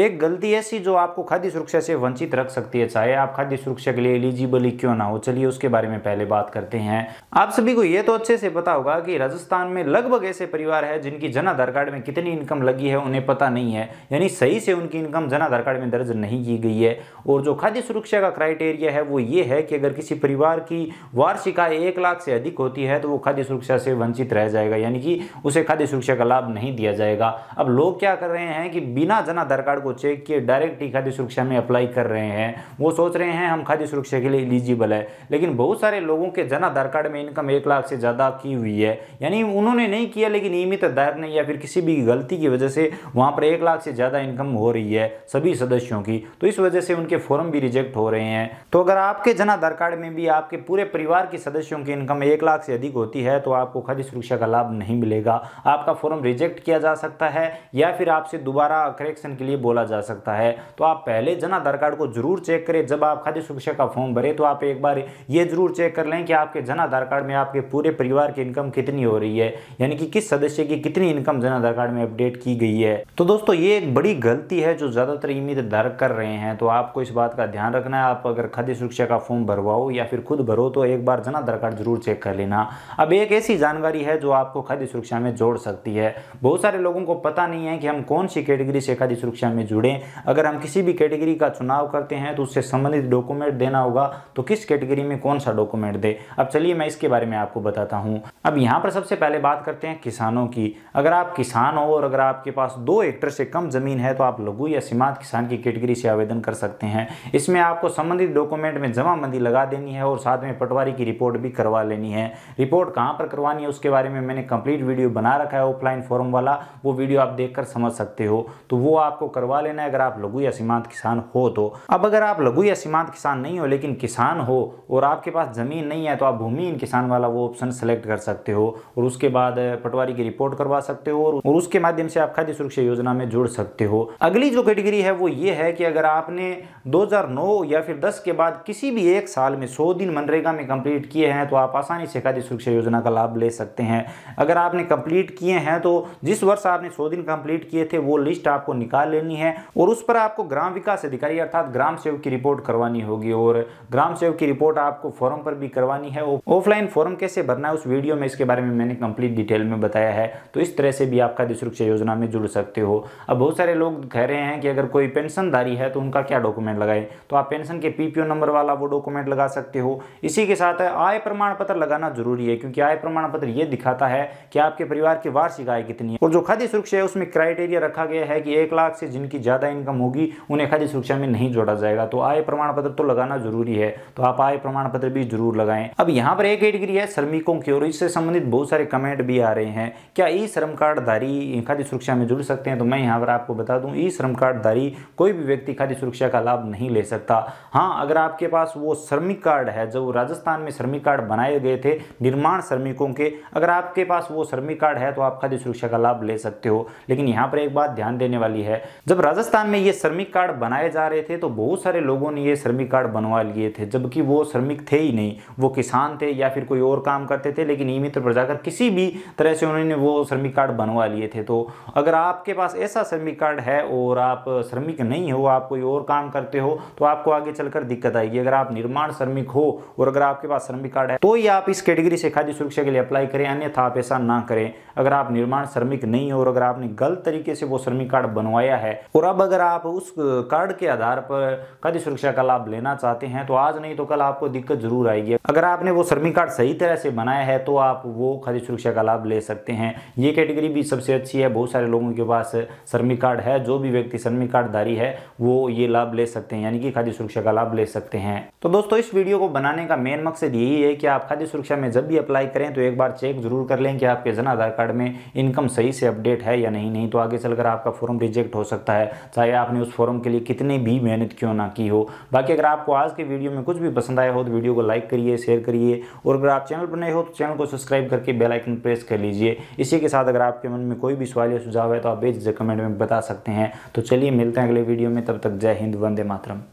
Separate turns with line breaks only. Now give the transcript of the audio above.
एक गलती ऐसी जो आपको खाद्य सुरक्षा से वंचित रख सकती है चाहे आप खाद्य सुरक्षा के लिए एलिजिबल ही क्यों ना हो चलिए उसके बारे में पहले बात करते हैं आप सभी को यह तो अच्छे से पता होगा कि राजस्थान में लगभग ऐसे परिवार है जिनकी जन आधार कार्ड में कितनी इनकम लगी है उन्हें पता नहीं है यानी सही से उनकी इनकम जन आधार कार्ड में दर्ज नहीं की गई है और जो खाद्य सुरक्षा का क्राइटेरिया है वो ये है कि अगर किसी परिवार की वार्षिक आय एक लाख से अधिक होती है तो वो खाद्य सुरक्षा से वंचित रह जाएगा यानी कि उसे खाद्य सुरक्षा का लाभ नहीं दिया जाएगा अब लोग क्या कर रहे हैं कि बिना जन आधार कार्ड को चेक किए डायरेक्ट ही खाद्य सुरक्षा में अप्लाई कर रहे हैं वो सोच रहे हैं हम खाद्य सुरक्षा के लिए एलिजिबल है लेकिन बहुत सारे लोगों के जन आधार कार्ड में इनकम एक लाख से ज़्यादा की हुई है यानी उन्होंने नहीं किया लेकिन नियमित आधार ने या फिर किसी भी गलती की वजह से वहाँ पर एक लाख से ज़्यादा इनकम हो रही है सभी सदस्यों की तो इस वजह से उनके फॉर्म भी रिजेक्ट हो रहे हैं तो अगर आपके जन आधार कार्ड में भी आपके पूरे परिवार के सदस्यों की इनकम एक लाख से अधिक होती है तो आपको खाद्य सुरक्षा का लाभ नहीं मिलेगा आपका फॉर्म रिजेक्ट किया जा सकता है या फिर आपसे दोबारा करेक्शन के लिए बोला बोला जा सकता है तो आप पहले जन आधार कार्ड को जरूर चेक करें जब आप खाद्य सुरक्षा का फॉर्म भरे तो आप एक बार ये जरूर चेक कर लें कि आपके जन आधार कार्ड में आपके पूरे परिवार की इनकम कितनी हो रही है यानी कि किस सदस्य की कितनी इनकम जन आधार कार्ड में अपडेट की गई है तो दोस्तों ये एक बड़ी गलती है जो ज़्यादातर इमित दर कर रहे हैं तो आपको इस बात का ध्यान रखना है आप अगर खाद्य सुरक्षा का फॉर्म भरवाओ या फिर खुद भरो तो एक बार जन आधार कार्ड जरूर चेक कर लेना अब एक ऐसी जानकारी है जो आपको खाद्य सुरक्षा में जोड़ सकती है बहुत सारे लोगों को पता नहीं है कि हम कौन सी कैटेगरी से खाद्य सुरक्षा में जुड़ें अगर हम किसी भी कैटेगरी का चुनाव करते हैं तो उससे संबंधित डॉक्यूमेंट देना होगा तो किस कैटेगरी में कौन सा डॉक्यूमेंट दे अब चलिए मैं इसके बारे में आपको बताता हूँ अब यहाँ पर सबसे पहले बात करते हैं किसानों की अगर आप किसान हो और अगर आपके पास दो हेक्टर से कम ज़मीन है तो आप लघु या सीमांत किसान की कैटेगरी से आवेदन कर सकते हैं इसमें आपको संबंधित डॉक्यूमेंट में जमाबंदी लगा देनी है और साथ में पटवारी की रिपोर्ट भी करवा लेनी है रिपोर्ट कहाँ पर करवानी है उसके बारे में मैंने कंप्लीट वीडियो बना रखा है ऑफलाइन फॉर्म वाला वो वीडियो आप देखकर समझ सकते हो तो वो आपको कर करवा लेना है अगर आप लघु या सीमांत किसान हो तो अब अगर आप लघु या सीमांत किसान नहीं हो लेकिन किसान हो और आपके पास ज़मीन नहीं है तो आप भूमिहीन किसान वाला वो ऑप्शन सेलेक्ट कर सकते हो और उसके बाद पटवारी की रिपोर्ट करवा सकते हो और उसके माध्यम से आप खाद्य सुरक्षा योजना में जुड़ सकते हो अगली जो कैटेगरी है वो ये है कि अगर आपने दो या फिर दस के बाद किसी भी एक साल में सौ दिन मनरेगा में कंप्लीट किए हैं तो आप आसानी से खाद्य सुरक्षा योजना का लाभ ले सकते हैं अगर आपने कंप्लीट किए हैं तो जिस वर्ष आपने सौ दिन कंप्लीट किए थे वो लिस्ट आपको निकाल लेनी करनी है और उस पर आपको ग्राम विकास अधिकारी अर्थात ग्राम सेवक की रिपोर्ट करवानी होगी और ग्राम सेवक की रिपोर्ट आपको फॉर्म पर भी करवानी है ऑफलाइन फॉर्म कैसे भरना है उस वीडियो में इसके बारे में मैंने कंप्लीट डिटेल में बताया है तो इस तरह से भी आप खाद्य सुरक्षा योजना में जुड़ सकते हो अब बहुत सारे लोग कह रहे हैं कि अगर कोई पेंशनधारी है तो उनका क्या डॉक्यूमेंट लगाए तो आप पेंशन के पीपीओ नंबर वाला वो डॉक्यूमेंट लगा सकते हो इसी के साथ आय प्रमाण पत्र लगाना जरूरी है क्योंकि आय प्रमाण पत्र ये दिखाता है कि आपके परिवार की वार्षिक आय कितनी है और जो खाद्य सुरक्षा है उसमें क्राइटेरिया रखा गया है कि एक लाख से जिनकी ज़्यादा इनकम होगी उन्हें खाद्य सुरक्षा में नहीं जोड़ा जाएगा तो आय प्रमाण पत्र तो लगाना जरूरी है तो आप आय प्रमाण पत्र भी जरूर लगाएं अब यहाँ पर एक कैटेगरी है श्रमिकों की और इससे संबंधित बहुत सारे कमेंट भी आ रहे हैं क्या ई श्रम कार्डधारी खाद्य सुरक्षा में जुड़ सकते हैं तो मैं यहाँ पर आपको बता दूँ ई श्रम कार्डधारी कोई भी व्यक्ति खाद्य सुरक्षा का लाभ नहीं ले सकता हाँ अगर आपके पास वो श्रमिक कार्ड है जो राजस्थान में श्रमिक कार्ड बनाए गए थे निर्माण श्रमिकों के अगर आपके पास वो श्रमिक कार्ड है तो आप खाद्य सुरक्षा का लाभ ले सकते हो लेकिन यहाँ पर एक बात ध्यान देने वाली है जब राजस्थान में ये श्रमिक कार्ड बनाए जा रहे थे तो बहुत सारे लोगों ने ये श्रमिक कार्ड बनवा लिए थे जबकि वो श्रमिक थे ही नहीं वो किसान थे या फिर कोई और काम करते थे लेकिन ई मित्र पर जाकर किसी भी तरह से उन्होंने वो श्रमिक कार्ड बनवा लिए थे तो अगर आपके पास ऐसा श्रमिक कार्ड है और आप श्रमिक नहीं हो आप कोई और काम करते हो तो आपको आगे चलकर दिक्कत आएगी अगर आप निर्माण श्रमिक हो और अगर आपके पास श्रमिक कार्ड है तो ही आप इस कैटेगरी से खाद्य सुरक्षा के लिए अप्लाई करें अन्यथा आप ऐसा ना करें अगर आप निर्माण श्रमिक नहीं हो और अगर आपने गलत तरीके से वो श्रमिक कार्ड बनवाया है और अब अगर आप उस कार्ड के आधार पर खाद्य सुरक्षा का लाभ लेना चाहते हैं तो आज नहीं तो कल आपको दिक्कत जरूर आएगी अगर आपने वो श्रमिक कार्ड सही तरह से बनाया है तो आप वो खाद्य सुरक्षा का लाभ ले सकते हैं ये कैटेगरी भी सबसे अच्छी है बहुत सारे लोगों के पास श्रमिक कार्ड है जो भी व्यक्ति श्रमिक कार्डधारी है वो ये लाभ ले सकते हैं यानी कि खाद्य सुरक्षा का लाभ ले सकते हैं तो दोस्तों इस वीडियो को बनाने का मेन मकसद यही है कि आप खाद्य सुरक्षा में जब भी अप्लाई करें तो एक बार चेक जरूर कर लें कि आपके जन आधार कार्ड में इनकम सही से अपडेट है या नहीं नहीं तो आगे चलकर आपका फॉर्म रिजेक्ट हो सकता है सकता है चाहे आपने उस फॉर्म के लिए कितनी भी मेहनत क्यों ना की हो बाकी अगर आपको आज के वीडियो में कुछ भी पसंद आया हो तो वीडियो को लाइक करिए शेयर करिए और अगर आप चैनल पर नए हो तो चैनल को सब्सक्राइब करके बेलाइकन प्रेस कर लीजिए इसी के साथ अगर आपके मन में कोई भी सवाल या सुझाव है तो आप बेच कमेंट में बता सकते हैं तो चलिए मिलते हैं अगले वीडियो में तब तक जय हिंद वंदे मातरम